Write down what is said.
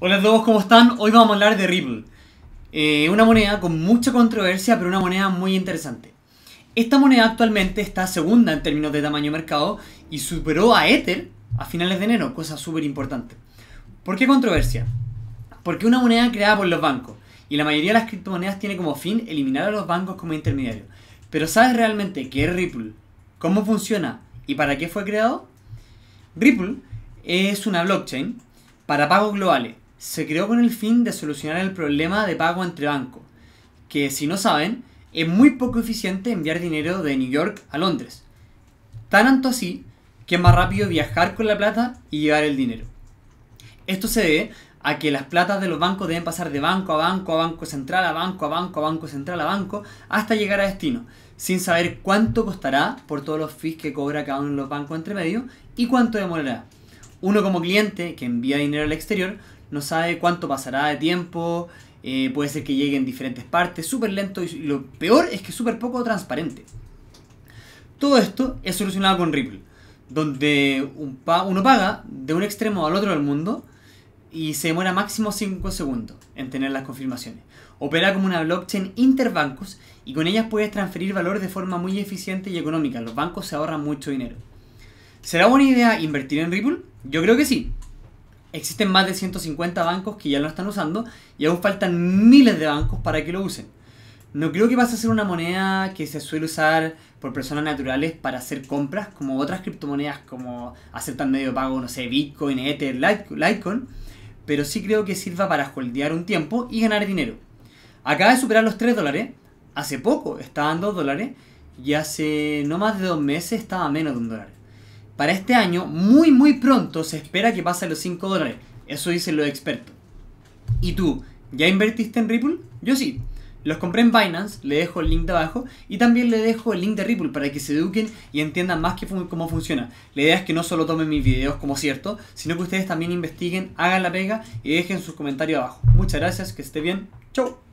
Hola a todos, ¿cómo están? Hoy vamos a hablar de Ripple. Eh, una moneda con mucha controversia, pero una moneda muy interesante. Esta moneda actualmente está segunda en términos de tamaño de mercado y superó a Ether a finales de enero, cosa súper importante. ¿Por qué controversia? Porque una moneda creada por los bancos y la mayoría de las criptomonedas tiene como fin eliminar a los bancos como intermediarios. Pero ¿sabes realmente qué es Ripple? ¿Cómo funciona? ¿Y para qué fue creado? Ripple es una blockchain para pagos globales se creó con el fin de solucionar el problema de pago entre bancos, que si no saben, es muy poco eficiente enviar dinero de New York a Londres. Tan Tanto así que es más rápido viajar con la plata y llevar el dinero. Esto se debe a que las platas de los bancos deben pasar de banco a banco, a banco central, a banco, a banco, a banco central, a banco, hasta llegar a destino, sin saber cuánto costará por todos los fees que cobra cada uno de los bancos entre medio y cuánto demorará. Uno como cliente que envía dinero al exterior no sabe cuánto pasará de tiempo, eh, puede ser que llegue en diferentes partes, súper lento y, lo peor es que súper poco transparente. Todo esto es solucionado con Ripple, donde un uno paga de un extremo al otro del mundo y se demora máximo 5 segundos en tener las confirmaciones. Opera como una blockchain interbancos y con ellas puedes transferir valor de forma muy eficiente y económica. Los bancos se ahorran mucho dinero. ¿Será buena idea invertir en Ripple? Yo creo que sí existen más de 150 bancos que ya lo están usando y aún faltan miles de bancos para que lo usen. No creo que vaya a ser una moneda que se suele usar por personas naturales para hacer compras, como otras criptomonedas como tan medio pago, no sé, Bitcoin, Ether, Litecoin, pero sí creo que sirva para holdear un tiempo y ganar dinero. Acaba de superar los 3 dólares, hace poco estaban 2 dólares y hace no más de 2 meses estaba menos de un dólar para este año, muy muy pronto se espera que pase los 5 dólares. Eso dicen los expertos. ¿Y tú? ¿Ya invertiste en Ripple? Yo sí. Los compré en Binance, le dejo el link de abajo y también le dejo el link de Ripple para que se eduquen y entiendan más cómo funciona. La idea es que no solo tomen mis videos como cierto, sino que ustedes también investiguen, hagan la pega y dejen sus comentarios abajo. Muchas gracias, que esté bien. Chau.